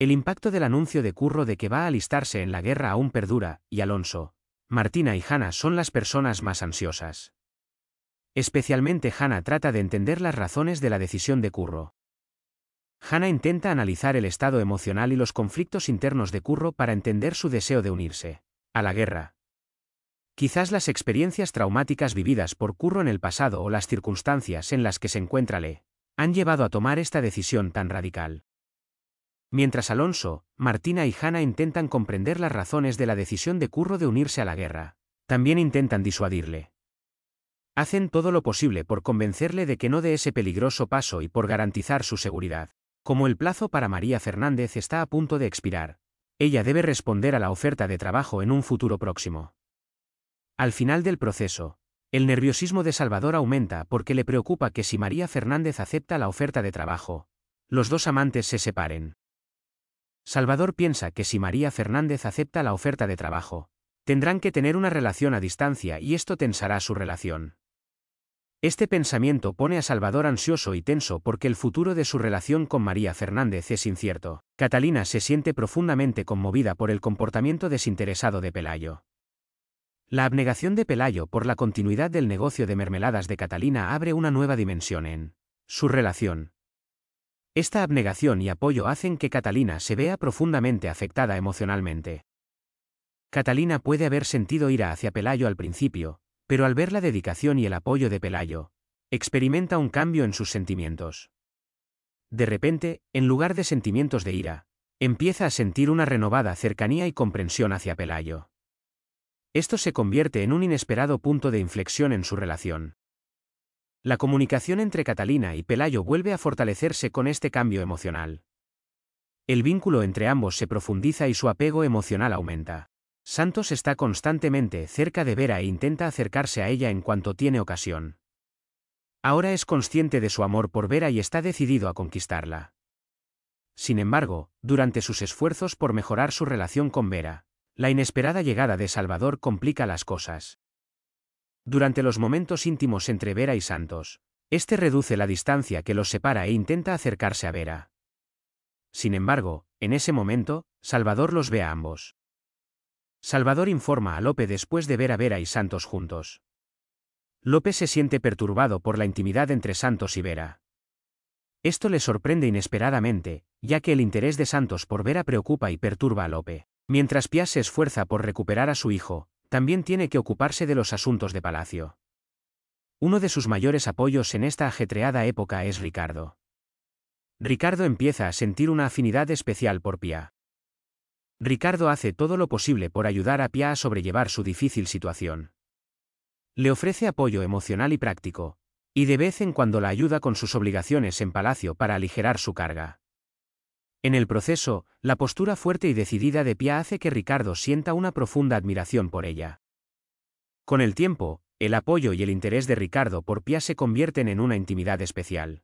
El impacto del anuncio de Curro de que va a alistarse en la guerra aún perdura, y Alonso, Martina y Hanna son las personas más ansiosas. Especialmente Hanna trata de entender las razones de la decisión de Curro. Hanna intenta analizar el estado emocional y los conflictos internos de Curro para entender su deseo de unirse a la guerra. Quizás las experiencias traumáticas vividas por Curro en el pasado o las circunstancias en las que se encuentra le han llevado a tomar esta decisión tan radical. Mientras Alonso, Martina y Hanna intentan comprender las razones de la decisión de Curro de unirse a la guerra, también intentan disuadirle. Hacen todo lo posible por convencerle de que no dé ese peligroso paso y por garantizar su seguridad. Como el plazo para María Fernández está a punto de expirar, ella debe responder a la oferta de trabajo en un futuro próximo. Al final del proceso, el nerviosismo de Salvador aumenta porque le preocupa que si María Fernández acepta la oferta de trabajo, los dos amantes se separen. Salvador piensa que si María Fernández acepta la oferta de trabajo, tendrán que tener una relación a distancia y esto tensará su relación. Este pensamiento pone a Salvador ansioso y tenso porque el futuro de su relación con María Fernández es incierto. Catalina se siente profundamente conmovida por el comportamiento desinteresado de Pelayo. La abnegación de Pelayo por la continuidad del negocio de mermeladas de Catalina abre una nueva dimensión en su relación, esta abnegación y apoyo hacen que Catalina se vea profundamente afectada emocionalmente. Catalina puede haber sentido ira hacia Pelayo al principio, pero al ver la dedicación y el apoyo de Pelayo, experimenta un cambio en sus sentimientos. De repente, en lugar de sentimientos de ira, empieza a sentir una renovada cercanía y comprensión hacia Pelayo. Esto se convierte en un inesperado punto de inflexión en su relación. La comunicación entre Catalina y Pelayo vuelve a fortalecerse con este cambio emocional. El vínculo entre ambos se profundiza y su apego emocional aumenta. Santos está constantemente cerca de Vera e intenta acercarse a ella en cuanto tiene ocasión. Ahora es consciente de su amor por Vera y está decidido a conquistarla. Sin embargo, durante sus esfuerzos por mejorar su relación con Vera, la inesperada llegada de Salvador complica las cosas. Durante los momentos íntimos entre Vera y Santos, este reduce la distancia que los separa e intenta acercarse a Vera. Sin embargo, en ese momento, Salvador los ve a ambos. Salvador informa a Lope después de ver a Vera y Santos juntos. Lope se siente perturbado por la intimidad entre Santos y Vera. Esto le sorprende inesperadamente, ya que el interés de Santos por Vera preocupa y perturba a Lope. Mientras Pia se esfuerza por recuperar a su hijo, también tiene que ocuparse de los asuntos de palacio. Uno de sus mayores apoyos en esta ajetreada época es Ricardo. Ricardo empieza a sentir una afinidad especial por Pia. Ricardo hace todo lo posible por ayudar a Pia a sobrellevar su difícil situación. Le ofrece apoyo emocional y práctico, y de vez en cuando la ayuda con sus obligaciones en palacio para aligerar su carga. En el proceso, la postura fuerte y decidida de Pia hace que Ricardo sienta una profunda admiración por ella. Con el tiempo, el apoyo y el interés de Ricardo por Pia se convierten en una intimidad especial.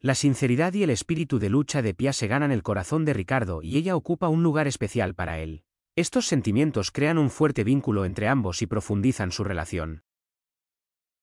La sinceridad y el espíritu de lucha de Pia se ganan el corazón de Ricardo y ella ocupa un lugar especial para él. Estos sentimientos crean un fuerte vínculo entre ambos y profundizan su relación.